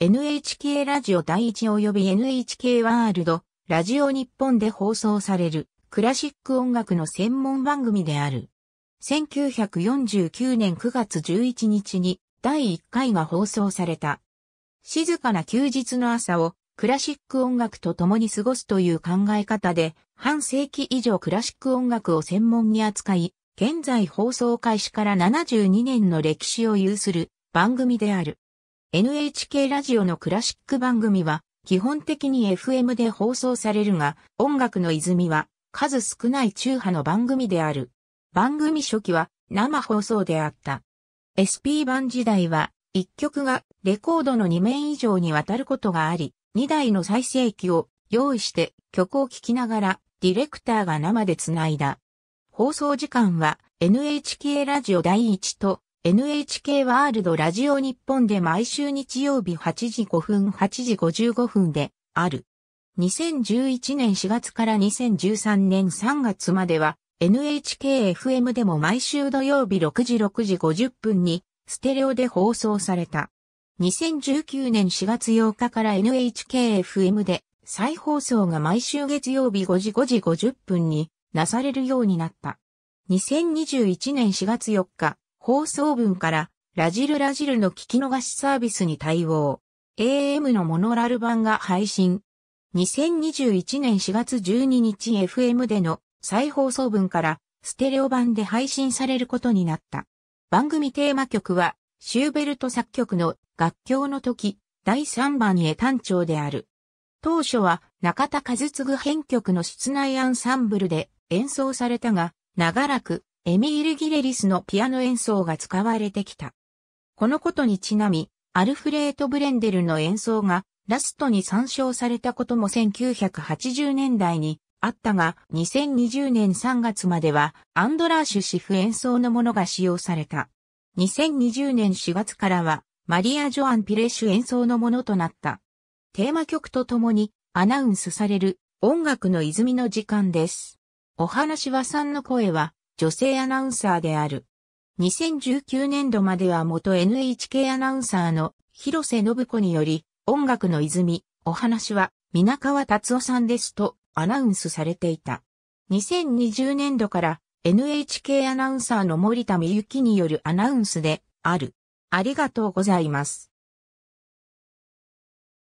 NHK ラジオ第一及び NHK ワールド、ラジオ日本で放送されるクラシック音楽の専門番組である。1949年9月11日に第1回が放送された。静かな休日の朝をクラシック音楽と共に過ごすという考え方で、半世紀以上クラシック音楽を専門に扱い、現在放送開始から72年の歴史を有する番組である。NHK ラジオのクラシック番組は基本的に FM で放送されるが、音楽の泉は数少ない中波の番組である。番組初期は生放送であった。SP 版時代は1曲がレコードの2面以上にわたることがあり、2台の再生機を用意して曲を聴きながらディレクターが生でつないだ。放送時間は NHK ラジオ第1と NHK ワールドラジオ日本で毎週日曜日8時5分8時55分である。2011年4月から2013年3月までは NHKFM でも毎週土曜日6時6時50分にステレオで放送された。2019年4月8日から NHKFM で再放送が毎週月曜日5時5時50分になされるようになった。2021年4月4日、放送分からラジルラジルの聞き逃しサービスに対応。AM のモノラル版が配信。2021年4月12日 FM での再放送分からステレオ版で配信されることになった。番組テーマ曲はシューベルト作曲の楽曲の時第3番へ単調である。当初は中田和嗣編曲の室内アンサンブルで演奏されたが、長らくエミール・ギレリスのピアノ演奏が使われてきた。このことにちなみ、アルフレート・ブレンデルの演奏がラストに参照されたことも1980年代にあったが、2020年3月まではアンドラーシュ・シフ演奏のものが使用された。2020年4月からはマリア・ジョアン・ピレッシュ演奏のものとなった。テーマ曲とともにアナウンスされる音楽の泉の時間です。お話はさんの声は女性アナウンサーである。2019年度までは元 NHK アナウンサーの広瀬信子により、音楽の泉、お話は、皆川達夫さんですとアナウンスされていた。2020年度から NHK アナウンサーの森田美幸によるアナウンスである。ありがとうございます。